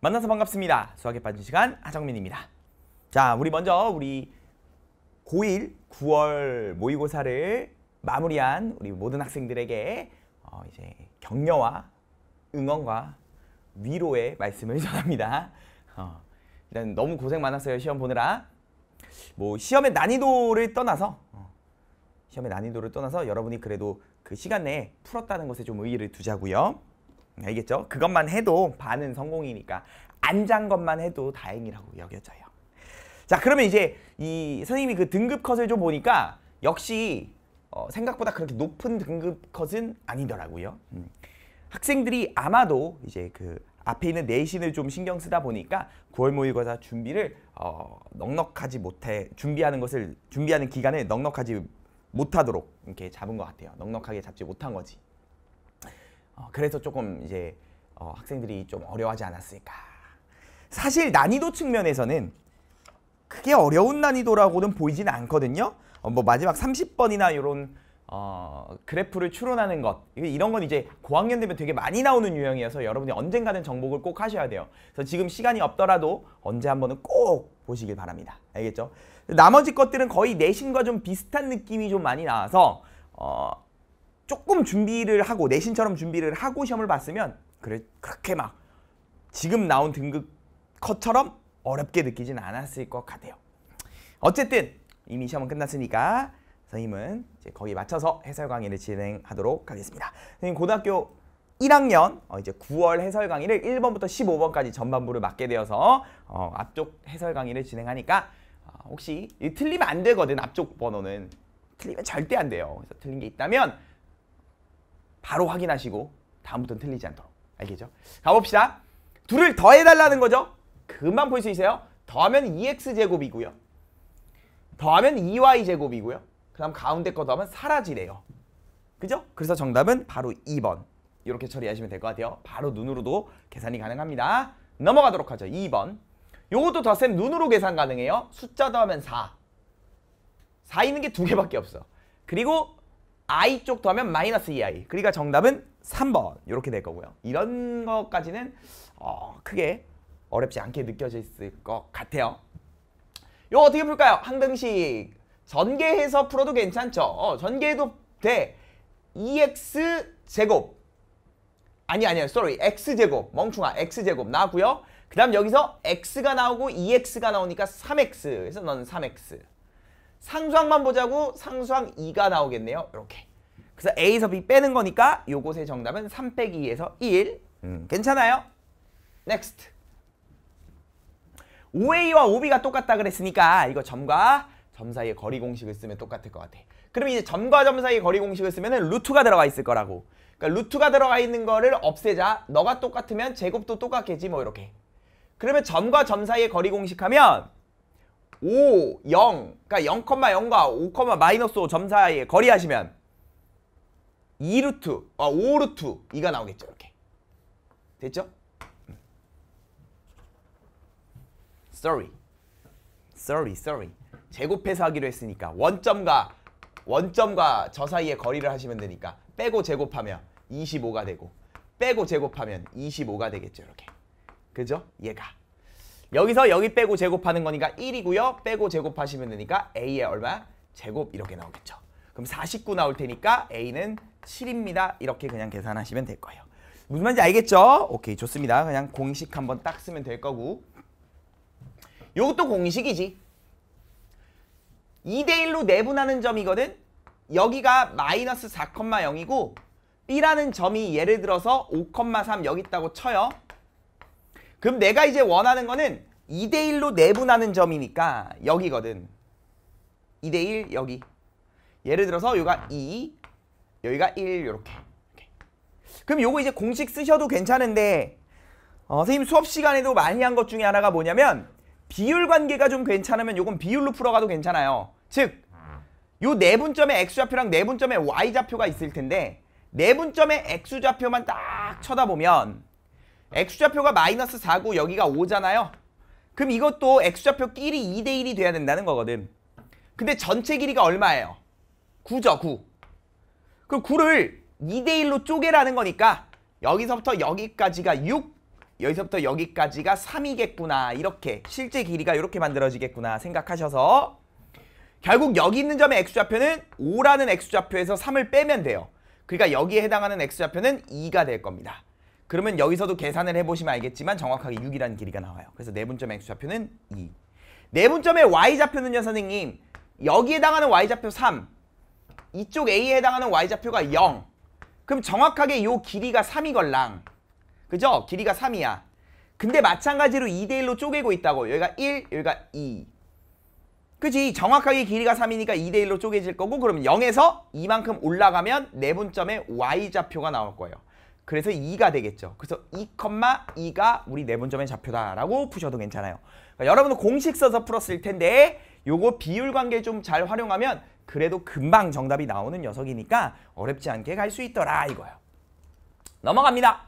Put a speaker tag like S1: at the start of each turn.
S1: 만나서 반갑습니다. 수학에 빠진 시간 하정민입니다. 자, 우리 먼저 우리 고1 9월 모의고사를 마무리한 우리 모든 학생들에게 어 이제 격려와 응원과 위로의 말씀을 전합니다. 어, 일단 너무 고생 많았어요. 시험 보느라. 뭐 시험의 난이도를 떠나서 어, 시험의 난이도를 떠나서 여러분이 그래도 그 시간 내에 풀었다는 것에 좀 의의를 두자고요. 알겠죠? 그것만 해도 반은 성공이니까 안 잔 것만 해도 다행이라고 여겨져요. 자 그러면 이제 이 선생님이 그 등급 컷을 좀 보니까 역시 어, 생각보다 그렇게 높은 등급 컷은 아니더라고요. 음. 학생들이 아마도 이제 그 앞에 있는 내신을 좀 신경 쓰다 보니까 9월 모의고사 준비를 어, 넉넉하지 못해 준비하는 것을 준비하는 기간을 넉넉하지 못하도록 이렇게 잡은 것 같아요. 넉넉하게 잡지 못한 거지. 어, 그래서 조금 이제 어, 학생들이 좀 어려워하지 않았을까. 사실 난이도 측면에서는 크게 어려운 난이도라고는 보이진 않거든요. 어, 뭐 마지막 30번이나 이런 어, 그래프를 추론하는 것 이런 건 이제 고학년 되면 되게 많이 나오는 유형이어서 여러분이 언젠가는 정복을 꼭 하셔야 돼요. 그래서 지금 시간이 없더라도 언제 한번은 꼭 보시길 바랍니다. 알겠죠? 나머지 것들은 거의 내신과 좀 비슷한 느낌이 좀 많이 나와서 어, 조금 준비를 하고 내신처럼 준비를 하고 시험을 봤으면 그래 그렇게 막 지금 나온 등급 컷처럼 어렵게 느끼진 않았을 것 같아요. 어쨌든 이미 시험은 끝났으니까 선생님은 이제 거기에 맞춰서 해설 강의를 진행하도록 하겠습니다. 선생님 고등학교 1학년 어, 이제 9월 해설 강의를 1번부터 15번까지 전반부를 맡게 되어서 어, 앞쪽 해설 강의를 진행하니까 어, 혹시 틀리면 안 되거든 앞쪽 번호는 틀리면 절대 안 돼요. 그래서 틀린 게 있다면 바로 확인하시고 다음부터는 틀리지 않도록 알겠죠? 가봅시다. 둘을 더해달라는 거죠. 금방 볼수 있어요. 더하면 2x제곱이고요. 더하면 2y제곱이고요. 그 다음 가운데 거 더하면 사라지래요. 그죠? 그래서 정답은 바로 2번. 이렇게 처리하시면 될 것 같아요. 바로 눈으로도 계산이 가능합니다. 넘어가도록 하죠. 2번. 요것도 더셈 눈으로 계산 가능해요. 숫자 더하면 4. 4 있는 게 두 개밖에 없어. 그리고 i 쪽 더하면 마이너스 2i. 그러니까 정답은 3번 이렇게 될 거고요. 이런 것까지는 어, 크게 어렵지 않게 느껴졌을 것 같아요. 이거 어떻게 풀까요? 항등식 전개해서 풀어도 괜찮죠? 어, 전개해도 돼. EX 제곱 아니 아니요. sorry. X 제곱. 멍충아. X 제곱 나왔고요. 그다음 여기서 X가 나오고 EX가 나오니까 3X. 그래서 넌 3X. 상수항만 보자고 상수항 2가 나오겠네요. 이렇게. 그래서 A에서 B 빼는 거니까 요것의 정답은 3 빼기 2에서 1. 음, 괜찮아요? 넥스트. 5A와 5B가 똑같다 그랬으니까 이거 점과 점 사이의 거리 공식을 쓰면 똑같을 것 같아. 그럼 이제 점과 점 사이의 거리 공식을 쓰면 루트가 들어가 있을 거라고. 그러니까 루트가 들어가 있는 거를 없애자. 너가 똑같으면 제곱도 똑같겠지 뭐 이렇게. 그러면 점과 점 사이의 거리 공식 하면 5, 0 그러니까 0,0과 5, 마이너스 5점 사이에 거리하시면 2루트, 아 5루트 2가 나오겠죠 이렇게 됐죠? Sorry, sorry, sorry 제곱해서 하기로 했으니까 원점과 원점과 저 사이의 거리를 하시면 되니까 빼고 제곱하면 25가 되고 빼고 제곱하면 25가 되겠죠 이렇게 그죠? 얘가 여기서 여기 빼고 제곱하는 거니까 1이고요. 빼고 제곱하시면 되니까 A의 얼마? 제곱 이렇게 나오겠죠. 그럼 49 나올 테니까 A는 7입니다. 이렇게 그냥 계산하시면 될 거예요. 무슨 말인지 알겠죠? 오케이 좋습니다. 그냥 공식 한번 딱 쓰면 될 거고 이것도 공식이지. 2대1로 내분하는 점이거든. 여기가 마이너스 4,0이고 B라는 점이 예를 들어서 5,3 여기 있다고 쳐요. 그럼 내가 이제 원하는 거는 2대1로 내분하는 점이니까 여기거든. 2대1 여기. 예를 들어서 여기가 2, 여기가 1 이렇게. 그럼 요거 이제 공식 쓰셔도 괜찮은데 어, 선생님 수업 시간에도 많이 한 것 중에 하나가 뭐냐면 비율 관계가 좀 괜찮으면 요건 비율로 풀어가도 괜찮아요. 즉, 요 내분점의 x좌표랑 내분점의 y좌표가 있을 텐데 내분점의 x좌표만 딱 쳐다보면 x좌표가 마이너스 4고 여기가 5잖아요. 그럼 이것도 x좌표끼리 2대1이 돼야 된다는 거거든. 근데 전체 길이가 얼마예요? 9죠, 9. 그럼 9를 2대1로 쪼개라는 거니까 여기서부터 여기까지가 6, 여기서부터 여기까지가 3이겠구나. 이렇게 실제 길이가 이렇게 만들어지겠구나 생각하셔서 결국 여기 있는 점의 x좌표는 5라는 x좌표에서 3을 빼면 돼요. 그러니까 여기에 해당하는 x좌표는 2가 될 겁니다. 그러면 여기서도 계산을 해보시면 알겠지만 정확하게 6이라는 길이가 나와요. 그래서 내분점 x좌표는 2. 내분점의 y좌표는요, 선생님. 여기에 해당하는 y좌표 3. 이쪽 a에 해당하는 y좌표가 0. 그럼 정확하게 요 길이가 3이걸랑. 그죠? 길이가 3이야. 근데 마찬가지로 2대1로 쪼개고 있다고. 여기가 1, 여기가 2. 그지? 정확하게 길이가 3이니까 2대1로 쪼개질 거고 그러면 0에서 2만큼 올라가면 내분점의 네 y좌표가 나올 거예요. 그래서 2가 되겠죠. 그래서 2, 2가 우리 내분점의 네 좌표다라고 푸셔도 괜찮아요. 그러니까 여러분은 공식 써서 풀었을 텐데 요거 비율 관계 좀 잘 활용하면 그래도 금방 정답이 나오는 녀석이니까 어렵지 않게 갈 수 있더라 이거예요. 넘어갑니다.